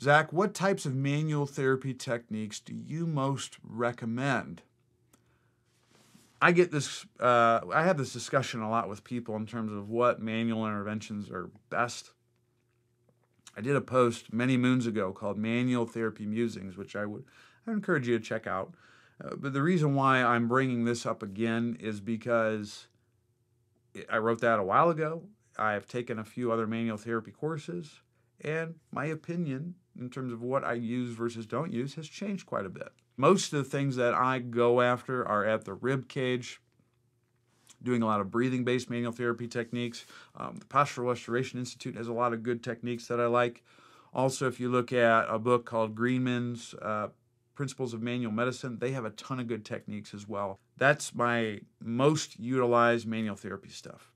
Zach, what types of manual therapy techniques do you most recommend? I get this, uh, I have this discussion a lot with people in terms of what manual interventions are best. I did a post many moons ago called Manual Therapy Musings, which I would I encourage you to check out. Uh, but the reason why I'm bringing this up again is because I wrote that a while ago. I have taken a few other manual therapy courses. And my opinion in terms of what I use versus don't use has changed quite a bit. Most of the things that I go after are at the rib cage, doing a lot of breathing based manual therapy techniques. Um, the Postural Restoration Institute has a lot of good techniques that I like. Also, if you look at a book called Greenman's uh, Principles of Manual Medicine, they have a ton of good techniques as well. That's my most utilized manual therapy stuff.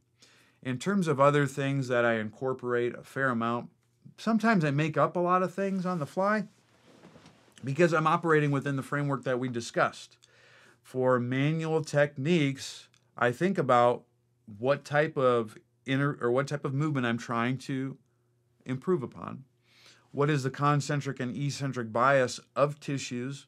In terms of other things that I incorporate a fair amount, sometimes I make up a lot of things on the fly because I'm operating within the framework that we discussed. For manual techniques, I think about what type of inner or what type of movement I'm trying to improve upon. What is the concentric and eccentric bias of tissues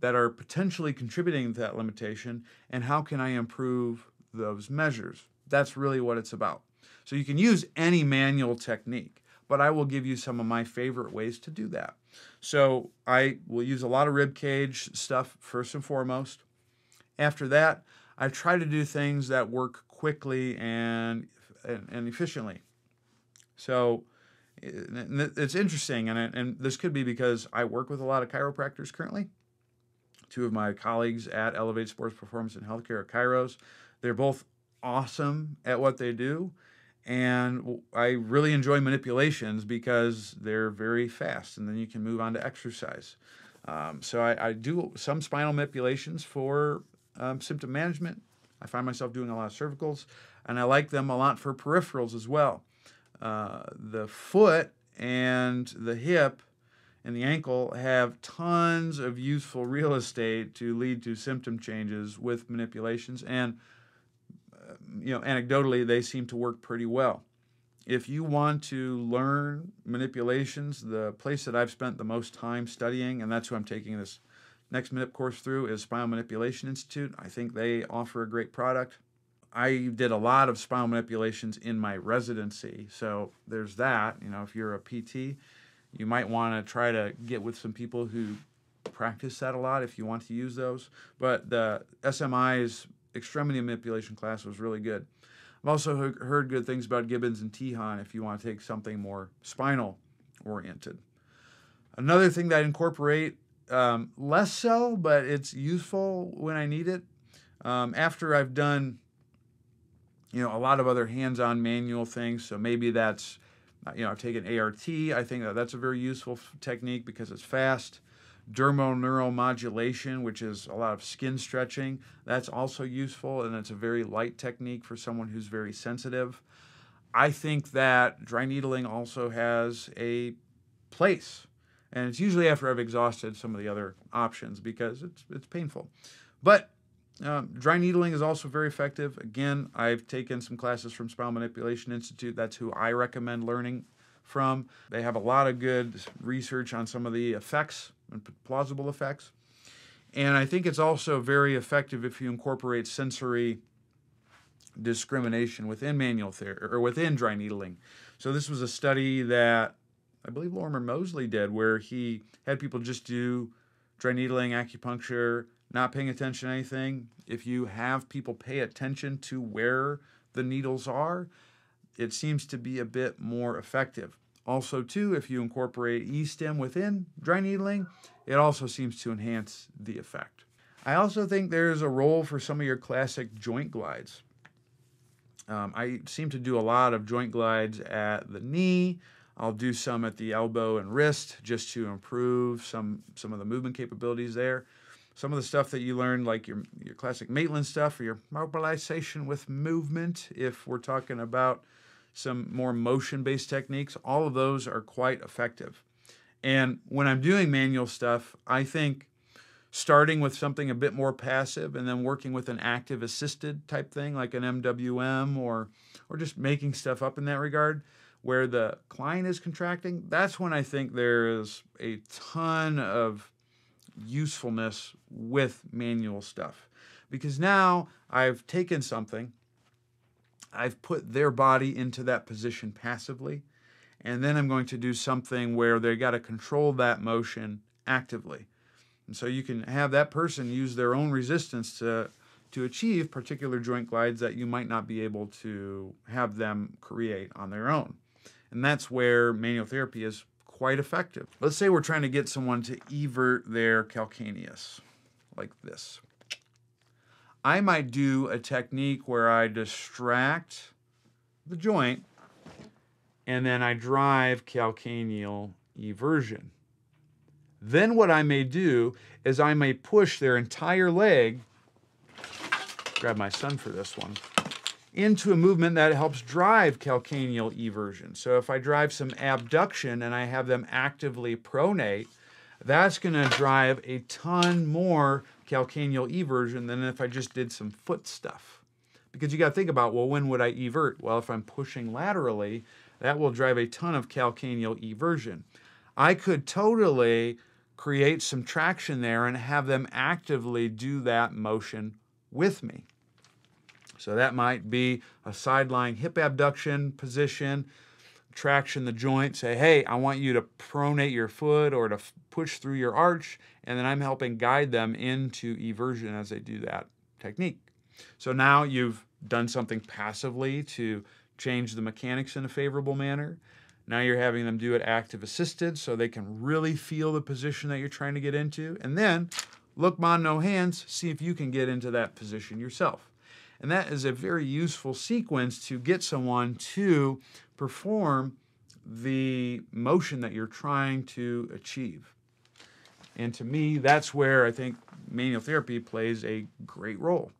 that are potentially contributing to that limitation and how can I improve those measures? That's really what it's about. So you can use any manual technique but I will give you some of my favorite ways to do that. So I will use a lot of rib cage stuff first and foremost. After that, I try to do things that work quickly and, and, and efficiently. So it's interesting, and, and this could be because I work with a lot of chiropractors currently. Two of my colleagues at Elevate Sports Performance and Healthcare are chiros. They're both awesome at what they do and I really enjoy manipulations because they're very fast, and then you can move on to exercise. Um, so I, I, do some spinal manipulations for um, symptom management. I find myself doing a lot of cervicals, and I like them a lot for peripherals as well. Uh, the foot and the hip and the ankle have tons of useful real estate to lead to symptom changes with manipulations and um, you know, anecdotally, they seem to work pretty well. If you want to learn manipulations, the place that I've spent the most time studying, and that's who I'm taking this next minute course through, is Spinal Manipulation Institute. I think they offer a great product. I did a lot of spinal manipulations in my residency, so there's that. You know, if you're a PT, you might want to try to get with some people who practice that a lot if you want to use those. But the SMI's extremity manipulation class was really good. I've also heard good things about Gibbons and Tihan. if you want to take something more spinal oriented. Another thing that I incorporate um, less so, but it's useful when I need it. Um, after I've done, you know, a lot of other hands-on manual things, so maybe that's, you know, I've taken ART. I think that that's a very useful technique because it's fast dermoneural modulation, which is a lot of skin stretching. That's also useful, and it's a very light technique for someone who's very sensitive. I think that dry needling also has a place, and it's usually after I've exhausted some of the other options because it's it's painful. But um, dry needling is also very effective. Again, I've taken some classes from Spinal Manipulation Institute. That's who I recommend learning from. They have a lot of good research on some of the effects and plausible effects. And I think it's also very effective if you incorporate sensory discrimination within manual therapy or within dry needling. So this was a study that I believe Lorimer Mosley did where he had people just do dry needling, acupuncture, not paying attention to anything. If you have people pay attention to where the needles are, it seems to be a bit more effective. Also, too, if you incorporate e-stem within dry needling, it also seems to enhance the effect. I also think there's a role for some of your classic joint glides. Um, I seem to do a lot of joint glides at the knee. I'll do some at the elbow and wrist just to improve some, some of the movement capabilities there. Some of the stuff that you learn, like your, your classic Maitland stuff or your mobilization with movement, if we're talking about some more motion based techniques. All of those are quite effective. And when I'm doing manual stuff, I think starting with something a bit more passive and then working with an active assisted type thing like an MWM or or just making stuff up in that regard where the client is contracting, that's when I think there is a ton of usefulness with manual stuff. Because now I've taken something I've put their body into that position passively. And then I'm going to do something where they got to control that motion actively. And so you can have that person use their own resistance to, to achieve particular joint glides that you might not be able to have them create on their own. And that's where manual therapy is quite effective. Let's say we're trying to get someone to evert their calcaneus like this. I might do a technique where I distract the joint and then I drive calcaneal eversion. Then what I may do is I may push their entire leg, grab my son for this one, into a movement that helps drive calcaneal eversion. So if I drive some abduction and I have them actively pronate, that's going to drive a ton more calcaneal eversion than if I just did some foot stuff. Because you got to think about, well, when would I evert? Well, if I'm pushing laterally, that will drive a ton of calcaneal eversion. I could totally create some traction there and have them actively do that motion with me. So that might be a sideline hip abduction position traction the joint, say, hey, I want you to pronate your foot or to f- push through your arch, and then I'm helping guide them into eversion as they do that technique. So now you've done something passively to change the mechanics in a favorable manner. Now you're having them do it active assisted so they can really feel the position that you're trying to get into. And then look on no hands, see if you can get into that position yourself. And that is a very useful sequence to get someone to perform the motion that you're trying to achieve. And to me, that's where I think manual therapy plays a great role.